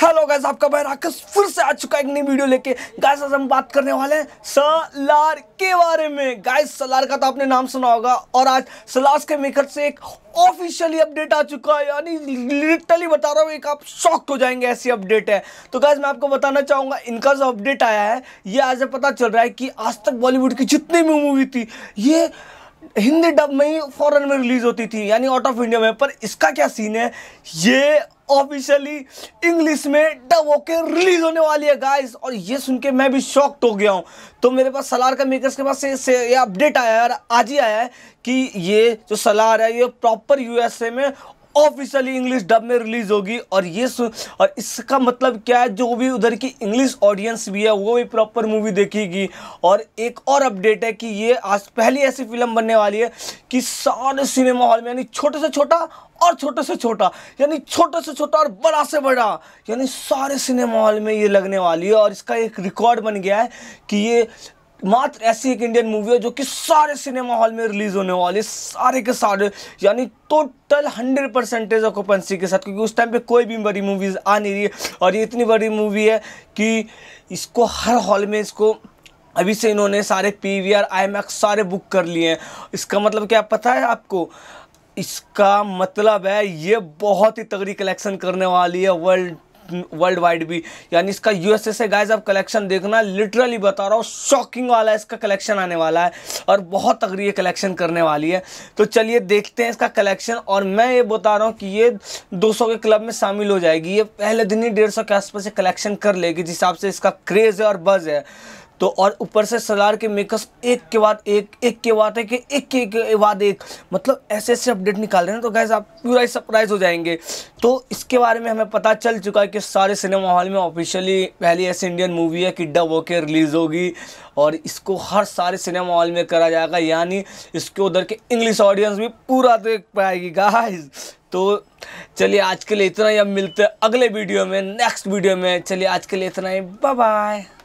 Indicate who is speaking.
Speaker 1: hello guys आपका भाई राकेश फिर से आ चुका एक नई वीडियो लेके गैस आज हम बात करने वाले हैं सलार के बारे में गैस सलार का तो आपने नाम सुना होगा और आज सलार के मेकर से एक ऑफिशियली अपडेट आ चुका है यानी लिटरली बता रहा हूँ एक आप शॉक्ट हो जाएंगे ऐसी अपडेट है तो गैस मैं आपको बताना चाहूँगा इनका जो अपडेट आया है ये आज पता चल रहा है कि आज तक बॉलीवुड की जितनी भी मूवी थी ये हिंदी डब में ही फॉरन में रिलीज होती थी यानी आउट ऑफ इंडिया में पर इसका क्या सीन है ये ऑफिशियली इंग्लिश में डब ओके रिलीज होने वाली है गाइस और ये सुन के मैं भी शॉक्ड हो गया हूँ तो मेरे पास सलार का मेकर्स के पास से, ये अपडेट आया है आज ही आया है कि ये जो सलार है ये प्रॉपर यूएसए में ऑफिशियली इंग्लिश डब में रिलीज होगी और ये और इसका मतलब क्या है जो भी उधर की इंग्लिश ऑडियंस भी है वो भी प्रॉपर मूवी देखेगी और एक और अपडेट है कि ये आज पहली ऐसी फिल्म बनने वाली है कि सारे सिनेमा हॉल में यानी छोटे से छोटा और छोटे से छोटा यानी छोटे से छोटा और बड़ा से बड़ा यानी सारे सिनेमा हॉल में ये लगने वाली है और इसका एक रिकॉर्ड बन गया है कि ये मात्र ऐसी एक इंडियन मूवी है जो कि सारे सिनेमा हॉल में रिलीज होने वाली सारे के सारे यानी टोटल हंड्रेड परसेंटेज ऑकोपेंसी के साथ क्योंकि उस टाइम पे कोई भी बड़ी मूवीज आ नहीं रही है और ये इतनी बड़ी मूवी है कि इसको हर हॉल में इसको अभी से इन्होंने सारे पी वी आर आई मैक्स सारे बुक कर लिए हैं इसका मतलब क्या पता है आपको इसका मतलब है ये बहुत ही तगड़ी कलेक्शन करने वाली है वर्ल्ड वर्ल्ड वाइड भी यानी इसका यूएसए से गाइज आप कलेक्शन देखना लिटरली बता रहा हूँ शॉकिंग वाला इसका कलेक्शन आने वाला है और बहुत तगड़ी ये कलेक्शन करने वाली है तो चलिए देखते हैं इसका कलेक्शन और मैं ये बता रहा हूँ कि ये 200 के क्लब में शामिल हो जाएगी ये पहले दिन ही डेढ़ के आसपास ये कलेक्शन कर लेगी जिस हिसाब से इसका क्रेज़ है और बज़ है तो और ऊपर से सलार के मेकर्स एक के बाद एक एक के बाद एक एक के बाद एक मतलब ऐसे ऐसे अपडेट निकाल रहे हैं तो गैस आप पूरा ही सरप्राइज हो जाएंगे तो इसके बारे में हमें पता चल चुका है कि सारे सिनेमा हॉल में ऑफिशियली पहली ऐसी इंडियन मूवी है कि डब होके रिलीज़ होगी और इसको हर सारे सिनेमा हॉल में करा जाएगा यानी इसके उधर के इंग्लिश ऑडियंस भी पूरा देख पाएगी गाइस तो चलिए आज के लिए इतना ही अब मिलते हैं अगले वीडियो में नेक्स्ट वीडियो में चलिए आज के लिए इतना ही बाय बाय